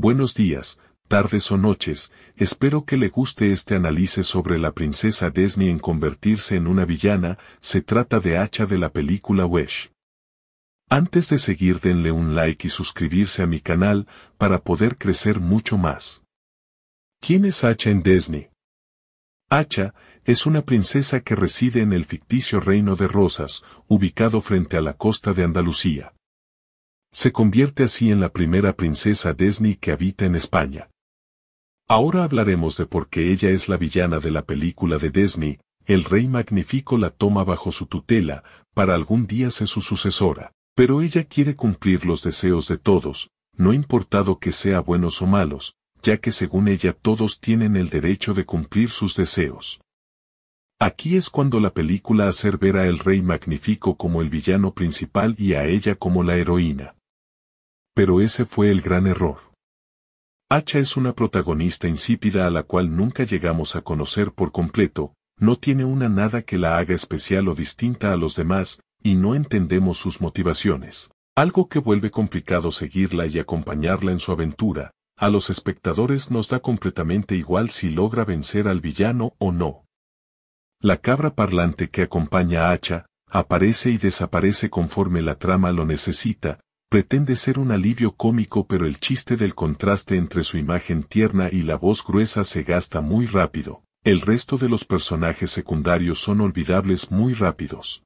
Buenos días, tardes o noches, espero que le guste este análisis sobre la princesa Disney en convertirse en una villana, se trata de Hacha de la película Wesh. Antes de seguir denle un like y suscribirse a mi canal, para poder crecer mucho más. ¿Quién es Hacha en Disney? Hacha es una princesa que reside en el ficticio Reino de Rosas, ubicado frente a la costa de Andalucía. Se convierte así en la primera princesa Disney que habita en España. Ahora hablaremos de por qué ella es la villana de la película de Disney, el rey magnífico la toma bajo su tutela, para algún día ser su sucesora, pero ella quiere cumplir los deseos de todos, no importado que sea buenos o malos, ya que según ella todos tienen el derecho de cumplir sus deseos. Aquí es cuando la película hacer ver a el rey magnífico como el villano principal y a ella como la heroína pero ese fue el gran error. Hacha es una protagonista insípida a la cual nunca llegamos a conocer por completo, no tiene una nada que la haga especial o distinta a los demás, y no entendemos sus motivaciones. Algo que vuelve complicado seguirla y acompañarla en su aventura, a los espectadores nos da completamente igual si logra vencer al villano o no. La cabra parlante que acompaña a Hacha, aparece y desaparece conforme la trama lo necesita, pretende ser un alivio cómico pero el chiste del contraste entre su imagen tierna y la voz gruesa se gasta muy rápido. El resto de los personajes secundarios son olvidables muy rápidos.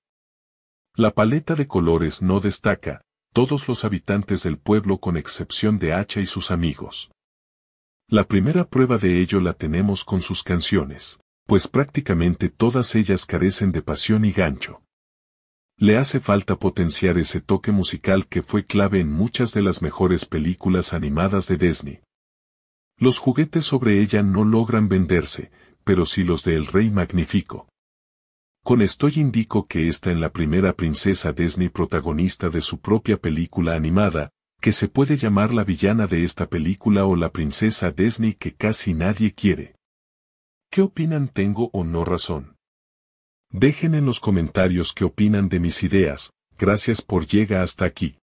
La paleta de colores no destaca, todos los habitantes del pueblo con excepción de Hacha y sus amigos. La primera prueba de ello la tenemos con sus canciones, pues prácticamente todas ellas carecen de pasión y gancho. Le hace falta potenciar ese toque musical que fue clave en muchas de las mejores películas animadas de Disney. Los juguetes sobre ella no logran venderse, pero sí los de El Rey Magnífico. Con esto indico que está en la primera princesa Disney protagonista de su propia película animada, que se puede llamar la villana de esta película o la princesa Disney que casi nadie quiere. ¿Qué opinan tengo o no razón? Dejen en los comentarios qué opinan de mis ideas, gracias por llega hasta aquí.